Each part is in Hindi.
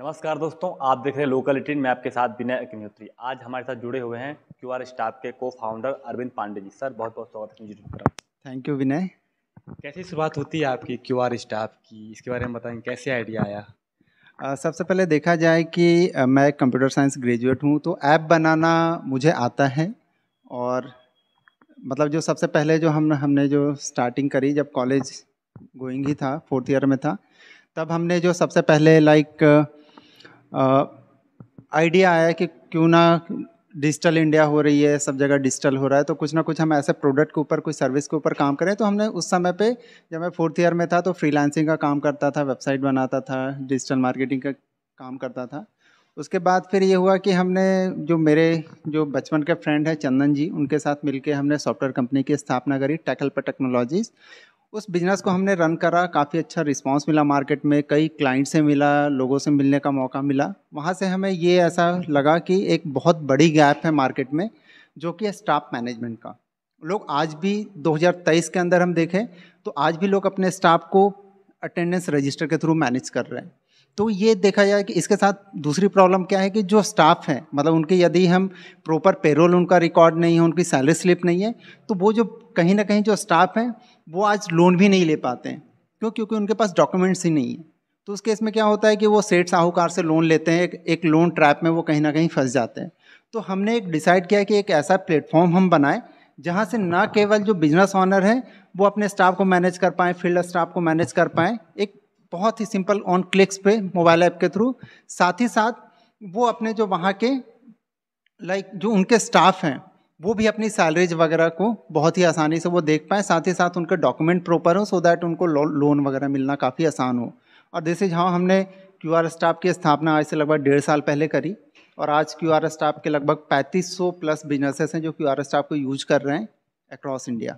नमस्कार दोस्तों आप देख रहे हैं लोकल इटिन मैं आपके साथ विनय अग्निहोत्री आज हमारे साथ जुड़े हुए हैं क्यू आर स्टाफ के को फाउंडर अरविंद पांडे जी सर बहुत बहुत स्वागत है थैंक यू विनय कैसी शुरुआत होती है आपकी क्यू आर स्टाफ की इसके बारे में बताएंगे कैसे आइडिया आया सबसे पहले देखा जाए कि मैं कंप्यूटर साइंस ग्रेजुएट हूँ तो ऐप बनाना मुझे आता है और मतलब जो सबसे पहले जो हम हमने जो स्टार्टिंग करी जब कॉलेज गोइंग ही था फोर्थ ईयर में था तब हमने जो सबसे पहले लाइक like, आइडिया आया कि क्यों ना डिजिटल इंडिया हो रही है सब जगह डिजिटल हो रहा है तो कुछ ना कुछ हम ऐसे प्रोडक्ट के ऊपर कुछ सर्विस के ऊपर काम करें तो हमने उस समय पे जब मैं फोर्थ ईयर में था तो फ्रीलांसिंग का काम करता था वेबसाइट बनाता था डिजिटल मार्केटिंग का काम करता था उसके बाद फिर ये हुआ कि हमने जो मेरे जो बचपन के फ्रेंड हैं चंदन जी उनके साथ मिलके हमने सॉफ्टवेयर कंपनी की स्थापना करी टैकल पर टेक्नोलॉजीज़ उस बिजनेस को हमने रन करा काफ़ी अच्छा रिस्पांस मिला मार्केट में कई क्लाइंट से मिला लोगों से मिलने का मौका मिला वहाँ से हमें ये ऐसा लगा कि एक बहुत बड़ी गैप है मार्केट में जो कि है स्टाफ मैनेजमेंट का लोग आज भी 2023 के अंदर हम देखें तो आज भी लोग अपने स्टाफ को अटेंडेंस रजिस्टर के थ्रू मैनेज कर रहे हैं तो ये देखा जाए कि इसके साथ दूसरी प्रॉब्लम क्या है कि जो स्टाफ हैं मतलब उनके यदि हम प्रॉपर पेरोल उनका रिकॉर्ड नहीं है उनकी सैलरी स्लिप नहीं है तो वो जो कहीं ना कहीं जो स्टाफ हैं वो आज लोन भी नहीं ले पाते हैं क्यों क्योंकि उनके पास डॉक्यूमेंट्स ही नहीं है तो उस केस में क्या होता है कि वो सेठ साहूकार से लोन लेते हैं एक, एक लोन ट्रैप में वो कहीं ना कहीं फंस जाते हैं तो हमने एक डिसाइड किया कि एक ऐसा प्लेटफॉर्म हम बनाएं जहाँ से ना केवल जो बिजनेस ऑनर है वो अपने स्टाफ को मैनेज कर पाएँ फील्ड स्टाफ को मैनेज कर पाएँ एक बहुत ही सिंपल ऑन क्लिक्स पे मोबाइल ऐप के थ्रू साथ ही साथ वो अपने जो वहाँ के लाइक like, जो उनके स्टाफ हैं वो भी अपनी सैलरीज वगैरह को बहुत ही आसानी से वो देख पाएँ साथ ही साथ उनके डॉक्यूमेंट प्रॉपर हो सो दैट उनको लोन वगैरह मिलना काफ़ी आसान हो और जैसे जहाँ हमने क्यू आर स्टाफ की स्थापना आज से लगभग डेढ़ साल पहले करी और आज क्यू आर स्टाफ के लगभग 3500 प्लस बिजनेसेस हैं जो क्यू आर स्टाफ को यूज कर रहे हैं अक्रॉस इंडिया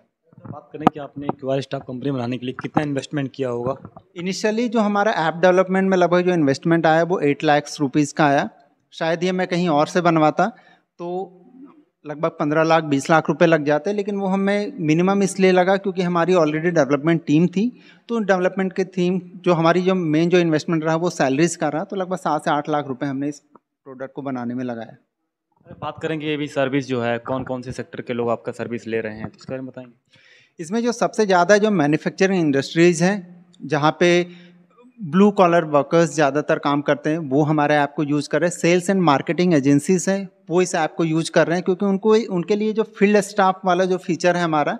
बात करें कि आपने क्यू आर स्टाफ कंपनी बनाने के लिए कितना इन्वेस्टमेंट किया होगा इनिशियली जो हमारा ऐप डेवलपमेंट में लगभग जो इन्वेस्टमेंट आया वो एट लाख रुपीज़ का आया शायद ये मैं कहीं और से बनवाता तो लगभग पंद्रह लाख बीस लाख रुपए लग जाते लेकिन वो हमें मिनिमम इसलिए लगा क्योंकि हमारी ऑलरेडी डेवलपमेंट टीम थी तो डेवलपमेंट की थीम जो हमारी जो मेन जो इन्वेस्टमेंट रहा वो सैलरीज का रहा तो लगभग सात से आठ लाख रुपए हमने इस प्रोडक्ट को बनाने में लगाया बात करेंगे ये भी सर्विस जो है कौन कौन से सेक्टर के लोग आपका सर्विस ले रहे हैं तो उसके बारे में बताएंगे इसमें जो सबसे ज़्यादा जो मैन्युफैक्चरिंग इंडस्ट्रीज़ हैं जहाँ पे ब्लू कॉलर वर्कर्स ज़्यादातर काम करते हैं वो हमारे ऐप को यूज़ कर रहे हैं सेल्स एंड मार्केटिंग एजेंसीज हैं वो इस ऐप को यूज कर रहे हैं क्योंकि उनको उनके लिए जो फील्ड स्टाफ वाला जो फीचर है हमारा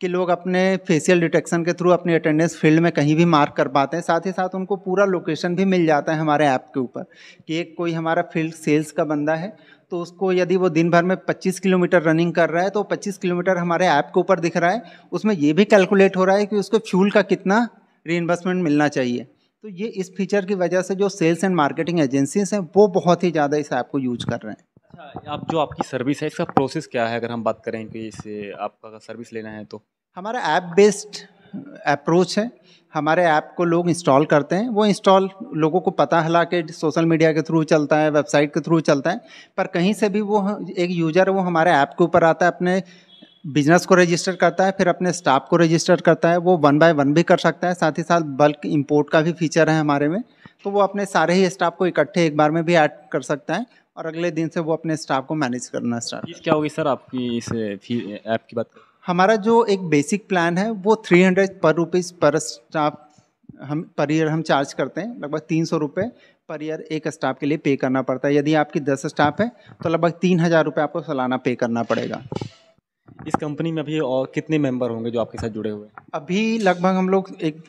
कि लोग अपने फेशियल डिटेक्शन के थ्रू अपनी अटेंडेंस फील्ड में कहीं भी मार्क कर पाते हैं साथ ही साथ उनको पूरा लोकेशन भी मिल जाता है हमारे ऐप के ऊपर कि एक कोई हमारा फील्ड सेल्स का बंदा है तो उसको यदि वो दिन भर में 25 किलोमीटर रनिंग कर रहा है तो 25 किलोमीटर हमारे ऐप के ऊपर दिख रहा है उसमें ये भी कैलकुलेट हो रहा है कि उसको फ्यूल का कितना रीइम्बर्समेंट मिलना चाहिए तो ये इस फीचर की वजह से जो सेल्स एंड मार्केटिंग एजेंसीज हैं वो बहुत ही ज़्यादा इस ऐप को यूज कर रहे हैं अच्छा आप जो आपकी सर्विस है इसका प्रोसेस क्या है अगर हम बात करें कि इसे आपका सर्विस लेना है तो हमारा ऐप बेस्ड अप्रोच है हमारे ऐप को लोग इंस्टॉल करते हैं वो इंस्टॉल लोगों को पता हालांकि सोशल मीडिया के थ्रू चलता है वेबसाइट के थ्रू चलता है पर कहीं से भी वो एक यूज़र वो हमारे ऐप के ऊपर आता है अपने बिजनेस को रजिस्टर करता है फिर अपने स्टाफ को रजिस्टर करता है वो वन बाय वन भी कर सकता है साथ ही साथ बल्क इंपोर्ट का भी फीचर है हमारे में तो वो अपने सारे ही स्टाफ को इकट्ठे एक बार में भी ऐड कर सकता है और अगले दिन से वो अपने स्टाफ को मैनेज करना स्टार्ट क्या होगी सर आपकी इस फी ऐप की बात हमारा जो एक बेसिक प्लान है वो three hundred per rupees per staff हम पर ईयर हम चार्ज करते हैं लगभग तीन सौ रुपये पर ईयर एक स्टाफ के लिए पे करना पड़ता है यदि आपकी दस स्टाफ है तो लगभग तीन हज़ार रुपये आपको सालाना पे करना पड़ेगा इस कंपनी में अभी और कितने मेंबर होंगे जो आपके साथ जुड़े हुए हैं अभी लगभग हम लोग एक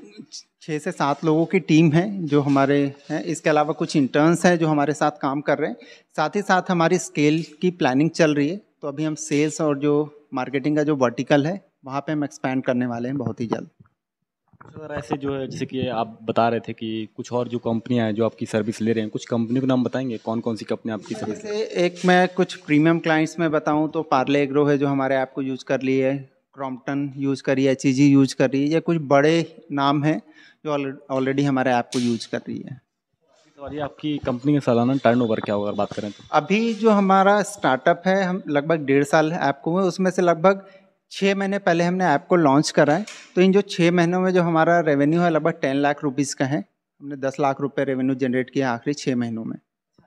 छः से सात लोगों की टीम है जो हमारे हैं इसके अलावा कुछ इंटर्न्स हैं जो हमारे साथ काम कर रहे हैं साथ ही साथ हमारी स्केल की प्लानिंग चल रही है तो अभी हम सेल्स और जो मार्केटिंग का जो वर्टिकल है वहाँ पे हम एक्सपैंड करने वाले हैं बहुत ही जल्द सर ऐसे जो है जैसे कि आप बता रहे थे कि कुछ और जो कंपनियां हैं जो आपकी सर्विस ले रहे हैं कुछ कंपनियों के नाम बताएंगे कौन कौन सी कंपनी आपकी सर्विस एक मैं कुछ प्रीमियम क्लाइंट्स में बताऊं तो पार्ले एग्रो है जो हमारे ऐप को यूज़ कर ली है क्रॉम्पटन यूज़ कर रही है एच यूज़ e कर रही है या कुछ बड़े नाम हैं जो ऑलरेडी हमारे ऐप को यूज़ कर रही है और तो ये आपकी कंपनी का सालाना टर्न ओवर क्या होगा बात करें तो अभी जो हमारा स्टार्टअप है हम लगभग डेढ़ साल ऐप को हुए उसमें से लगभग छः महीने पहले हमने ऐप को लॉन्च करा है तो इन जो छः महीनों में जो हमारा रेवेन्यू है लगभग टेन लाख रुपीज़ का है हमने दस लाख रुपये रेवेन्यू जनरेट किया आखिरी छः महीनों में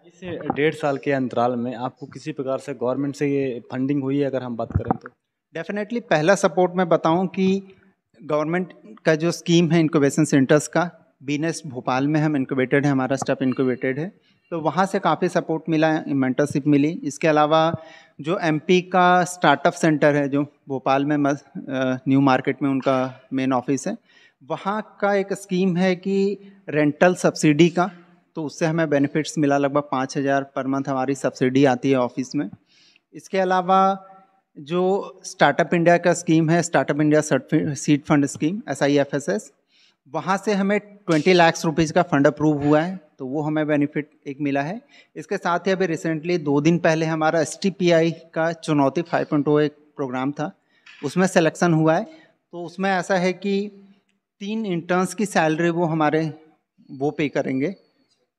इस डेढ़ साल के अंतराल में आपको किसी प्रकार से गवर्नमेंट से ये फंडिंग हुई है अगर हम बात करें तो डेफिनेटली पहला सपोर्ट मैं बताऊं कि गवर्नमेंट का जो स्कीम है इनकोवेशन सेंटर्स का बीनेस भोपाल में हम इनकोवेटेड है हमारा स्टाफ इनकोवेटेड है तो वहाँ से काफ़ी सपोर्ट मिला मेंटरशिप मिली इसके अलावा जो एमपी का स्टार्टअप सेंटर है जो भोपाल में मस, न्यू मार्केट में उनका मेन ऑफिस है वहाँ का एक स्कीम है कि रेंटल सब्सिडी का तो उससे हमें बेनिफिट्स मिला लगभग पाँच हज़ार पर मंथ हमारी सब्सिडी आती है ऑफिस में इसके अलावा जो स्टार्टअप इंडिया का स्कीम है startup India seed fund scheme S I F S S वहाँ से हमें ट्वेंटी लाख रुपीज़ का फंड अप्रूव हुआ है तो वो हमें बेनिफिट एक मिला है इसके साथ ही अभी रिसेंटली दो दिन पहले हमारा एस का चुनौती 5.0 एक प्रोग्राम था उसमें सिलेक्शन हुआ है तो उसमें ऐसा है कि तीन इंटर्न्स की सैलरी वो हमारे वो पे करेंगे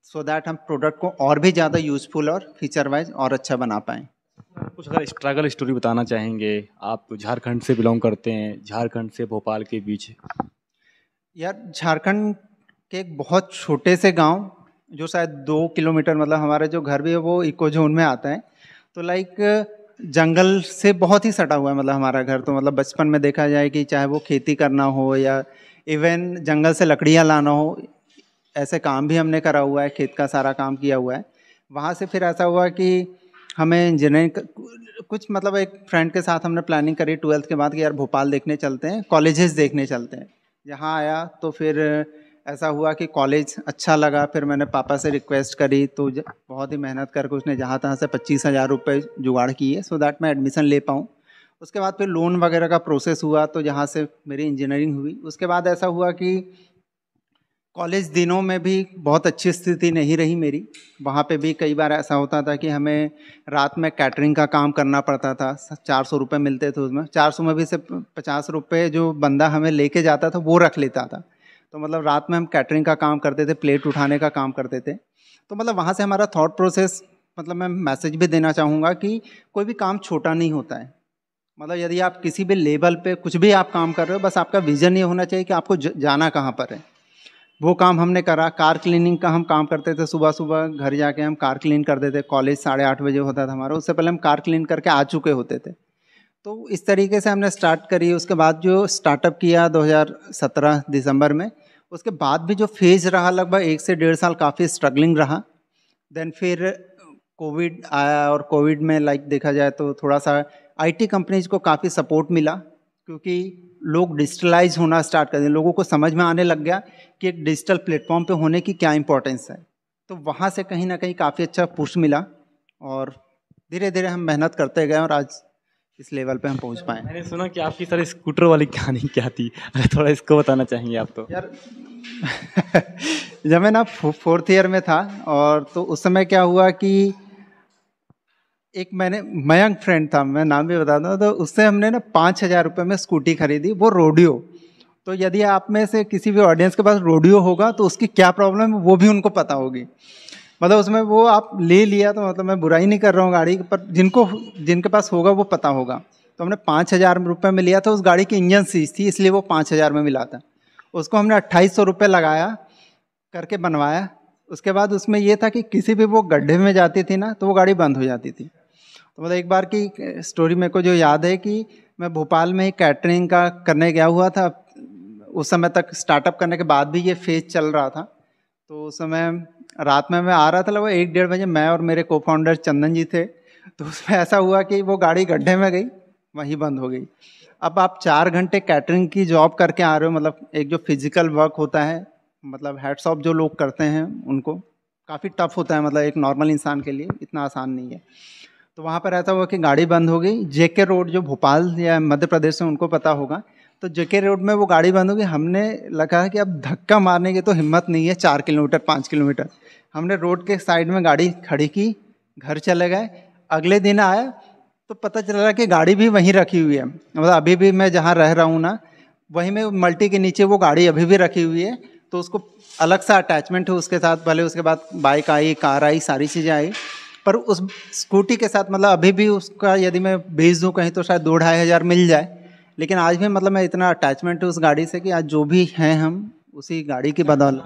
सो so दैट हम प्रोडक्ट को और भी ज़्यादा यूजफुल और फीचर वाइज और अच्छा बना पाएँ कुछ अगर स्ट्रगल स्टोरी बताना चाहेंगे आप झारखंड से बिलोंग करते हैं झारखंड से भोपाल के बीच यार झारखंड के एक बहुत छोटे से गांव जो शायद दो किलोमीटर मतलब हमारे जो घर भी है वो इको जोन में आते हैं तो लाइक जंगल से बहुत ही सटा हुआ है मतलब हमारा घर तो मतलब बचपन में देखा जाए कि चाहे वो खेती करना हो या इवन जंगल से लकड़ियाँ लाना हो ऐसे काम भी हमने करा हुआ है खेत का सारा काम किया हुआ है वहाँ से फिर ऐसा हुआ कि हमें इंजीनियरिंग कुछ मतलब एक फ्रेंड के साथ हमने प्लानिंग करी ट्वेल्थ के बाद कि यार भोपाल देखने चलते हैं कॉलेजेस देखने चलते हैं यहाँ आया तो फिर ऐसा हुआ कि कॉलेज अच्छा लगा फिर मैंने पापा से रिक्वेस्ट करी तो बहुत ही मेहनत करके उसने जहाँ तहाँ से पच्चीस हज़ार रुपये जुगाड़ किए सो दैट मैं एडमिशन ले पाऊँ उसके बाद फिर लोन वगैरह का प्रोसेस हुआ तो जहाँ से मेरी इंजीनियरिंग हुई उसके बाद ऐसा हुआ कि कॉलेज दिनों में भी बहुत अच्छी स्थिति नहीं रही मेरी वहाँ पे भी कई बार ऐसा होता था कि हमें रात में कैटरिंग का काम करना पड़ता था चार सौ रुपये मिलते थे उसमें चार सौ में भी से पचास रुपये जो बंदा हमें लेके जाता था वो रख लेता था तो मतलब रात में हम कैटरिंग का काम करते थे प्लेट उठाने का काम करते थे तो मतलब वहाँ से हमारा थाट प्रोसेस मतलब मैं मैसेज भी देना चाहूँगा कि कोई भी काम छोटा नहीं होता है मतलब यदि आप किसी भी लेवल पे कुछ भी आप काम कर रहे हो बस आपका विज़न ये होना चाहिए कि आपको जाना कहाँ पर है वो काम हमने करा कार क्लीनिंग का हम काम करते थे सुबह सुबह घर जाके हम कार क्लीन कर देते कॉलेज साढ़े आठ बजे होता था हमारा उससे पहले हम कार क्लीन करके आ चुके होते थे तो इस तरीके से हमने स्टार्ट करी उसके बाद जो स्टार्टअप किया 2017 दिसंबर में उसके बाद भी जो फेज रहा लगभग एक से डेढ़ साल काफ़ी स्ट्रगलिंग रहा देन फिर कोविड आया और कोविड में लाइक देखा जाए तो थोड़ा सा आईटी कंपनीज को काफ़ी सपोर्ट मिला क्योंकि लोग डिजिटलाइज होना स्टार्ट कर दें लोगों को समझ में आने लग गया कि एक डिजिटल प्लेटफॉर्म पे होने की क्या इंपॉर्टेंस है तो वहाँ से कहीं ना कहीं काफ़ी अच्छा पुश मिला और धीरे धीरे हम मेहनत करते गए और आज इस लेवल पे हम पहुँच पाए मैंने सुना कि आपकी सर स्कूटर वाली कहानी क्या थी अरे थोड़ा इसको बताना चाहेंगे आप तो यार जब मैं ना फोर्थ ईयर में था और तो उस समय क्या हुआ कि एक मैंने मयंक फ्रेंड था मैं नाम भी बता दूँ तो उससे हमने ना पाँच हज़ार रुपये में स्कूटी खरीदी वो रोडियो तो यदि आप में से किसी भी ऑडियंस के पास रोडियो होगा तो उसकी क्या प्रॉब्लम है वो भी उनको पता होगी मतलब उसमें वो आप ले लिया तो मतलब मैं बुराई नहीं कर रहा हूँ गाड़ी पर जिनको जिनके पास होगा वो पता होगा तो हमने पाँच हज़ार रुपये में लिया था उस गाड़ी की इंजन सीज थी इसलिए वो पाँच हज़ार में मिला था उसको हमने अट्ठाईस सौ रुपये लगाया करके बनवाया उसके बाद उसमें यह था कि किसी भी वो गड्ढे में जाती थी ना तो वो गाड़ी बंद हो जाती थी तो मतलब एक बार की स्टोरी मेरे को जो याद है कि मैं भोपाल में ही कैटरिंग का करने गया हुआ था उस समय तक स्टार्टअप करने के बाद भी ये फेज चल रहा था तो उस समय रात में मैं आ रहा था लगभग एक डेढ़ बजे मैं और मेरे को फाउंडर चंदन जी थे तो उसमें ऐसा हुआ कि वो गाड़ी गड्ढे में गई वहीं बंद हो गई अब आप चार घंटे कैटरिंग की जॉब करके आ रहे हो मतलब एक जो फिजिकल वर्क होता है मतलब हेड्स ऑफ जो लोग करते हैं उनको काफ़ी टफ होता है मतलब एक नॉर्मल इंसान के लिए इतना आसान नहीं है तो वहाँ पर ऐसा हुआ कि गाड़ी बंद हो गई जेके रोड जो भोपाल या मध्य प्रदेश में उनको पता होगा तो जेके रोड में वो गाड़ी बंद हो गई हमने लगा कि अब धक्का मारने की तो हिम्मत नहीं है चार किलोमीटर पाँच किलोमीटर हमने रोड के साइड में गाड़ी खड़ी की घर चले गए अगले दिन आए तो पता चला कि गाड़ी भी वहीं रखी हुई है मतलब अभी भी मैं जहाँ रह रहा हूँ ना वहीं में मल्टी के नीचे वो गाड़ी अभी भी रखी हुई है तो उसको अलग सा अटैचमेंट है उसके साथ भले उसके बाद बाइक आई कार आई सारी चीज़ें आई पर उस स्कूटी के साथ मतलब अभी भी उसका यदि मैं भेज दूँ कहीं तो शायद दो ढाई हज़ार मिल जाए लेकिन आज भी मतलब मैं इतना अटैचमेंट है उस गाड़ी से कि आज जो भी हैं हम उसी गाड़ी की बदौलत